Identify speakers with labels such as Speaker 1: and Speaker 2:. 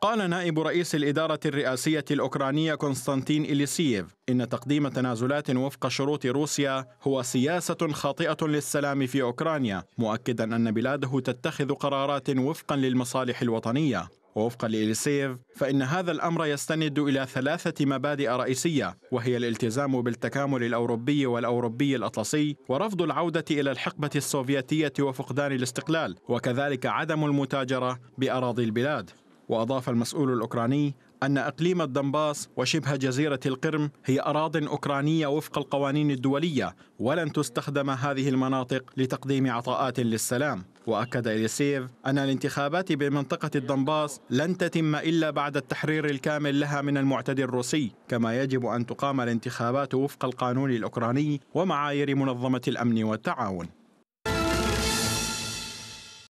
Speaker 1: قال نائب رئيس الإدارة الرئاسية الأوكرانية كونستانتين إليسييف إن تقديم تنازلات وفق شروط روسيا هو سياسة خاطئة للسلام في أوكرانيا مؤكدا أن بلاده تتخذ قرارات وفقا للمصالح الوطنية ووفقا لإليسييف فإن هذا الأمر يستند إلى ثلاثة مبادئ رئيسية وهي الالتزام بالتكامل الأوروبي والأوروبي الأطلسي ورفض العودة إلى الحقبة السوفيتية وفقدان الاستقلال وكذلك عدم المتاجرة بأراضي البلاد وأضاف المسؤول الأوكراني أن إقليم الدنباس وشبه جزيرة القرم هي أراض أوكرانية وفق القوانين الدولية ولن تستخدم هذه المناطق لتقديم عطاءات للسلام وأكد إليسيف أن الانتخابات بمنطقة الدنباس لن تتم إلا بعد التحرير الكامل لها من المعتدي الروسي كما يجب أن تقام الانتخابات وفق القانون الأوكراني ومعايير منظمة الأمن والتعاون